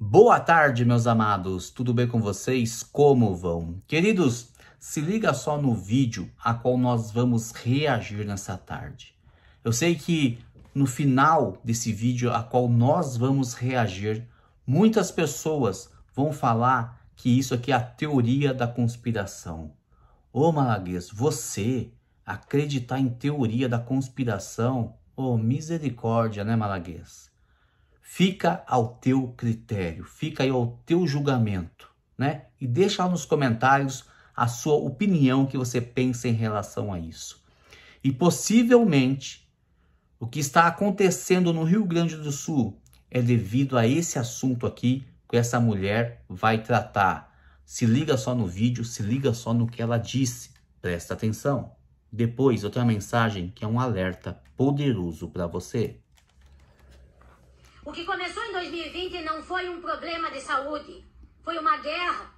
Boa tarde, meus amados. Tudo bem com vocês? Como vão? Queridos, se liga só no vídeo a qual nós vamos reagir nessa tarde. Eu sei que no final desse vídeo a qual nós vamos reagir, muitas pessoas vão falar que isso aqui é a teoria da conspiração. Ô Malaguês, você acreditar em teoria da conspiração? Ô misericórdia, né, Malaguês? Fica ao teu critério, fica aí ao teu julgamento, né? E deixa lá nos comentários a sua opinião que você pensa em relação a isso. E possivelmente o que está acontecendo no Rio Grande do Sul é devido a esse assunto aqui que essa mulher vai tratar. Se liga só no vídeo, se liga só no que ela disse. Presta atenção. Depois eu tenho uma mensagem que é um alerta poderoso para você. O que começou em 2020 não foi um problema de saúde, foi uma guerra.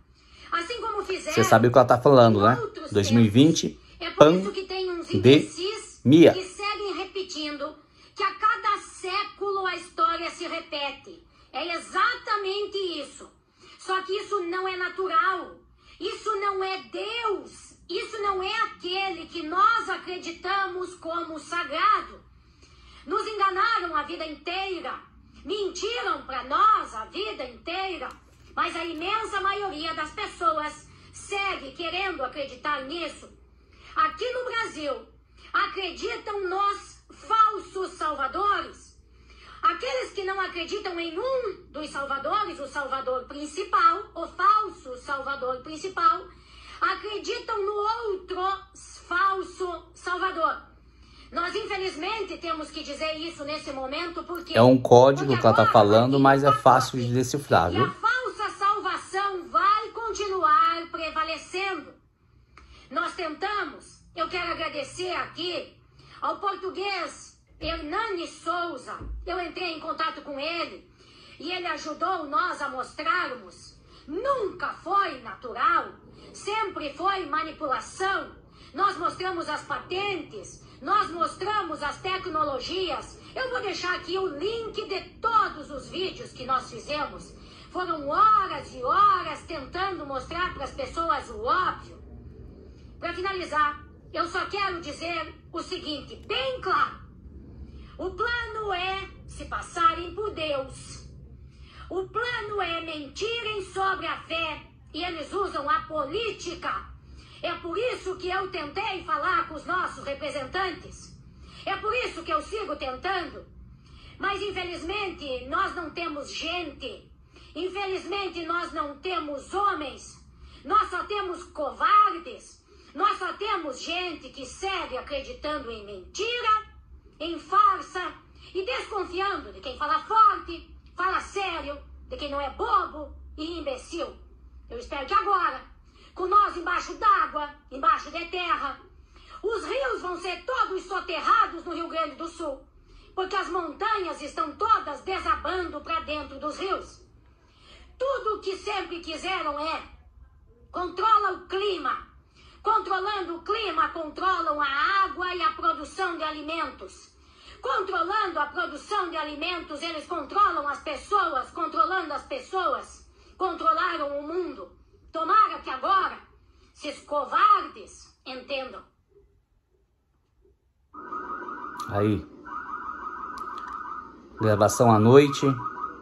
Assim como fizeram. Você sabe o que ela está falando, né? 2020. É por isso que tem uns imbecis Mia. que seguem repetindo que a cada século a história se repete. É exatamente isso. Só que isso não é natural. Isso não é Deus. Isso não é aquele que nós acreditamos como sagrado. Nos enganaram a vida inteira Mentiram para nós a vida inteira, mas a imensa maioria das pessoas segue querendo acreditar nisso. Aqui no Brasil, acreditam nos falsos salvadores. Aqueles que não acreditam em um dos salvadores, o salvador principal, o falso salvador principal, acreditam no outro falso salvador. Nós infelizmente temos que dizer isso nesse momento porque é um código porque que ela está falando, mas é fácil de decifrar, viu? E a falsa salvação vai continuar prevalecendo. Nós tentamos, eu quero agradecer aqui ao português Hernani Souza. Eu entrei em contato com ele e ele ajudou nós a mostrarmos. Nunca foi natural, sempre foi manipulação nós mostramos as patentes, nós mostramos as tecnologias. Eu vou deixar aqui o link de todos os vídeos que nós fizemos. Foram horas e horas tentando mostrar para as pessoas o óbvio. Para finalizar, eu só quero dizer o seguinte, bem claro. O plano é se passarem por Deus. O plano é mentirem sobre a fé e eles usam a política é por isso que eu tentei falar com os nossos representantes. É por isso que eu sigo tentando. Mas infelizmente nós não temos gente. Infelizmente nós não temos homens. Nós só temos covardes. Nós só temos gente que segue acreditando em mentira, em farsa e desconfiando de quem fala forte, fala sério, de quem não é bobo e imbecil. Eu espero que agora com nós embaixo d'água, embaixo de terra. Os rios vão ser todos soterrados no Rio Grande do Sul, porque as montanhas estão todas desabando para dentro dos rios. Tudo o que sempre quiseram é controla o clima. Controlando o clima, controlam a água e a produção de alimentos. Controlando a produção de alimentos, eles controlam as pessoas, controlando as pessoas, controlaram o mundo. Tomara que agora esses covardes entendam. Aí. Gravação à noite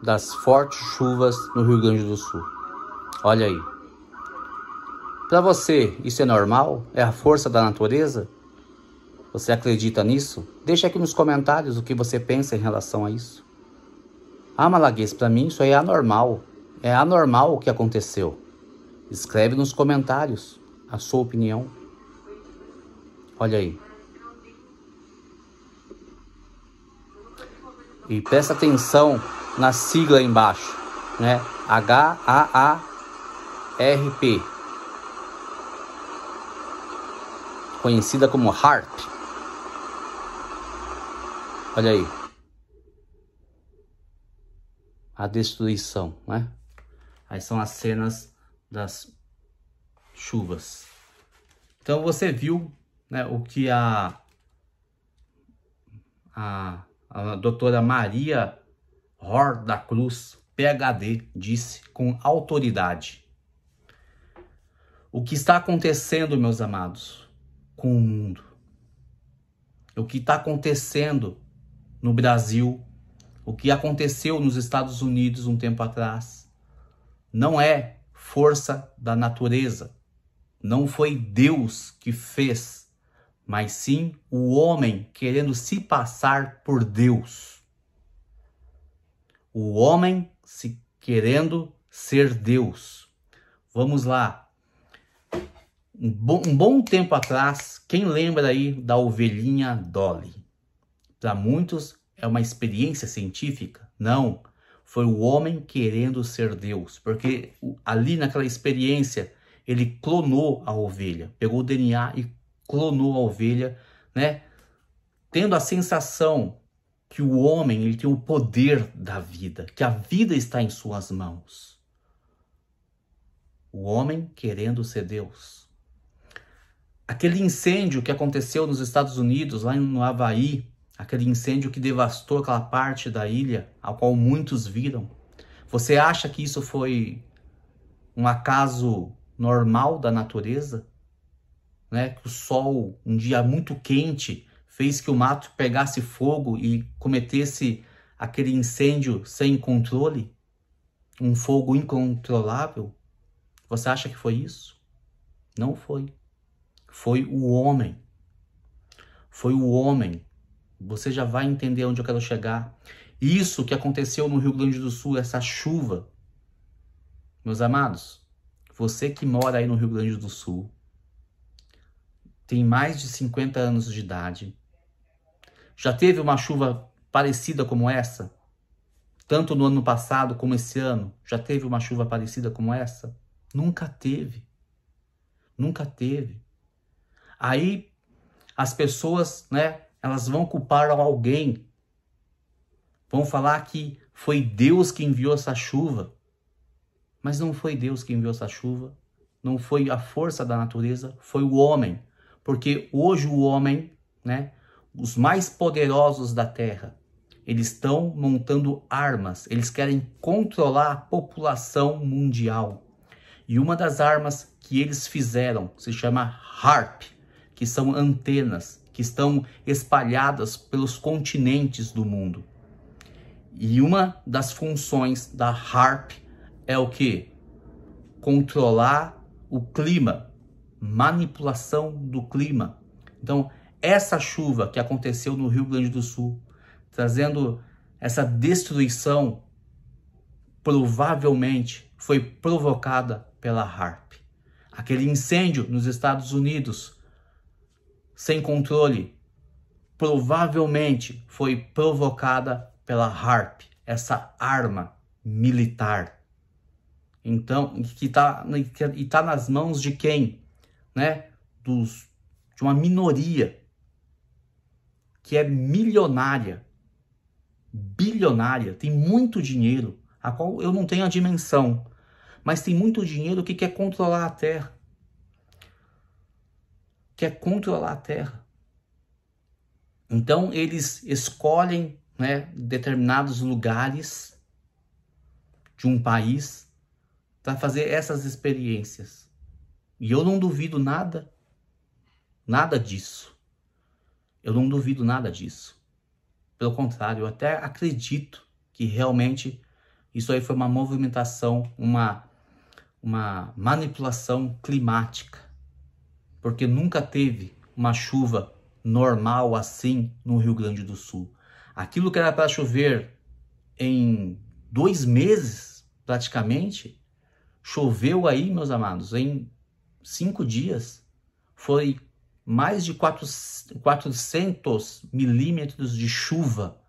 das fortes chuvas no Rio Grande do Sul. Olha aí. Para você, isso é normal? É a força da natureza? Você acredita nisso? Deixa aqui nos comentários o que você pensa em relação a isso. Ah, Malaguês, para mim isso aí é anormal. É anormal o que aconteceu. Escreve nos comentários a sua opinião. Olha aí. E presta atenção na sigla aí embaixo, né? H A A R P. Conhecida como HARP. Olha aí. A destruição, né? Aí são as cenas das chuvas. Então você viu né, o que a, a, a doutora Maria Hor da Cruz, PhD, disse com autoridade. O que está acontecendo, meus amados, com o mundo? O que está acontecendo no Brasil? O que aconteceu nos Estados Unidos um tempo atrás? Não é força da natureza. Não foi Deus que fez, mas sim o homem querendo se passar por Deus. O homem se querendo ser Deus. Vamos lá. Um bom, um bom tempo atrás, quem lembra aí da ovelhinha Dolly? Para muitos é uma experiência científica. Não, foi o homem querendo ser Deus, porque ali naquela experiência ele clonou a ovelha, pegou o DNA e clonou a ovelha, né? Tendo a sensação que o homem ele tem o poder da vida, que a vida está em suas mãos. O homem querendo ser Deus. Aquele incêndio que aconteceu nos Estados Unidos, lá no Havaí, aquele incêndio que devastou aquela parte da ilha, a qual muitos viram, você acha que isso foi um acaso normal da natureza? Né? Que o sol, um dia muito quente, fez que o mato pegasse fogo e cometesse aquele incêndio sem controle? Um fogo incontrolável? Você acha que foi isso? Não foi. Foi o homem. Foi o homem você já vai entender onde eu quero chegar. Isso que aconteceu no Rio Grande do Sul, essa chuva. Meus amados, você que mora aí no Rio Grande do Sul, tem mais de 50 anos de idade, já teve uma chuva parecida como essa? Tanto no ano passado como esse ano, já teve uma chuva parecida como essa? Nunca teve. Nunca teve. Aí as pessoas, né, elas vão culpar alguém. Vão falar que foi Deus que enviou essa chuva. Mas não foi Deus que enviou essa chuva, não foi a força da natureza, foi o homem. Porque hoje o homem, né, os mais poderosos da terra, eles estão montando armas, eles querem controlar a população mundial. E uma das armas que eles fizeram se chama HARP, que são antenas que estão espalhadas pelos continentes do mundo. E uma das funções da HARP é o que? Controlar o clima, manipulação do clima. Então, essa chuva que aconteceu no Rio Grande do Sul, trazendo essa destruição, provavelmente foi provocada pela HARP. Aquele incêndio nos Estados Unidos sem controle, provavelmente foi provocada pela HARP, essa arma militar. Então, que está tá nas mãos de quem? Né? Dos, de uma minoria que é milionária, bilionária, tem muito dinheiro, a qual eu não tenho a dimensão, mas tem muito dinheiro que quer controlar a terra quer é controlar a terra. Então eles escolhem né, determinados lugares de um país para fazer essas experiências. E eu não duvido nada, nada disso. Eu não duvido nada disso. Pelo contrário, eu até acredito que realmente isso aí foi uma movimentação, uma, uma manipulação climática porque nunca teve uma chuva normal assim no Rio Grande do Sul. Aquilo que era para chover em dois meses, praticamente, choveu aí, meus amados, em cinco dias. Foi mais de 400 milímetros de chuva.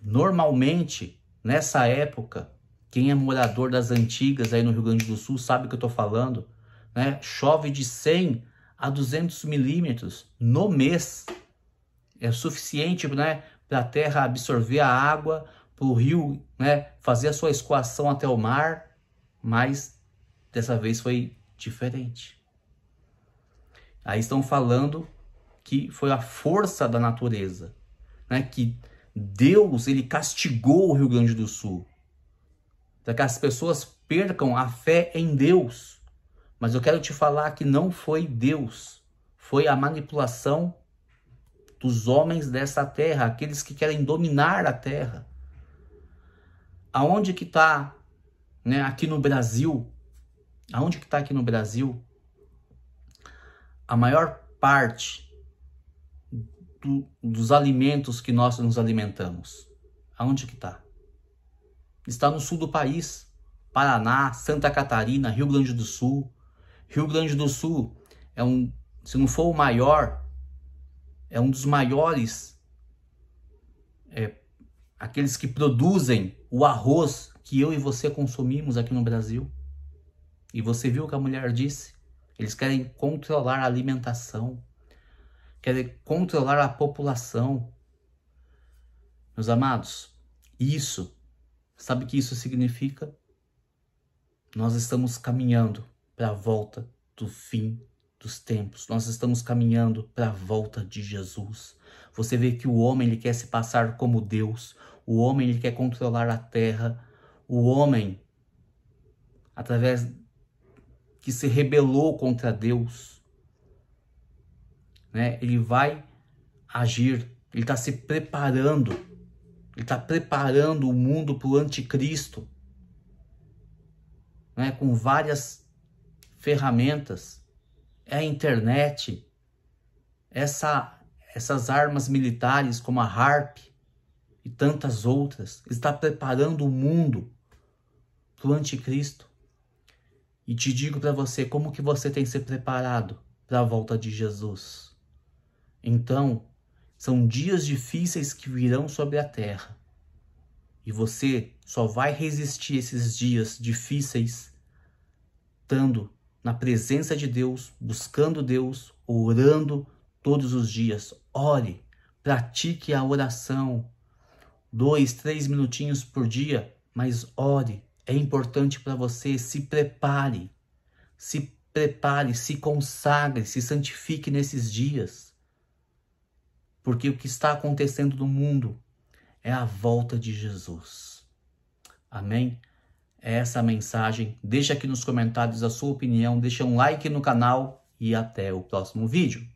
Normalmente, nessa época, quem é morador das antigas aí no Rio Grande do Sul sabe o que eu estou falando né? Chove de 100 a 200 milímetros no mês. É suficiente, né, para a terra absorver a água, para o rio, né, fazer a sua escoação até o mar, mas dessa vez foi diferente. Aí estão falando que foi a força da natureza, né, que Deus ele castigou o Rio Grande do Sul para que as pessoas percam a fé em Deus. Mas eu quero te falar que não foi Deus, foi a manipulação dos homens dessa terra, aqueles que querem dominar a terra. Aonde que está, né, aqui no Brasil, aonde que está aqui no Brasil, a maior parte do, dos alimentos que nós nos alimentamos, aonde que está? Está no sul do país, Paraná, Santa Catarina, Rio Grande do Sul, Rio Grande do Sul é um, se não for o maior, é um dos maiores, é, aqueles que produzem o arroz que eu e você consumimos aqui no Brasil. E você viu o que a mulher disse? Eles querem controlar a alimentação, querem controlar a população. Meus amados, isso, sabe o que isso significa? Nós estamos caminhando para a volta do fim dos tempos. Nós estamos caminhando para a volta de Jesus. Você vê que o homem ele quer se passar como Deus, o homem ele quer controlar a terra, o homem através que se rebelou contra Deus, né? Ele vai agir, ele está se preparando, ele está preparando o mundo para o anticristo, né? Com várias ferramentas, é a internet, essa, essas armas militares como a HARP e tantas outras, está preparando o mundo para o anticristo. E te digo para você como que você tem que ser preparado para a volta de Jesus. Então, são dias difíceis que virão sobre a terra. E você só vai resistir esses dias difíceis estando na presença de Deus, buscando Deus, orando todos os dias. Ore, pratique a oração. Dois, três minutinhos por dia, mas ore. É importante para você. Se prepare. Se prepare, se consagre, se santifique nesses dias. Porque o que está acontecendo no mundo é a volta de Jesus. Amém? essa mensagem. Deixa aqui nos comentários a sua opinião, deixa um like no canal e até o próximo vídeo.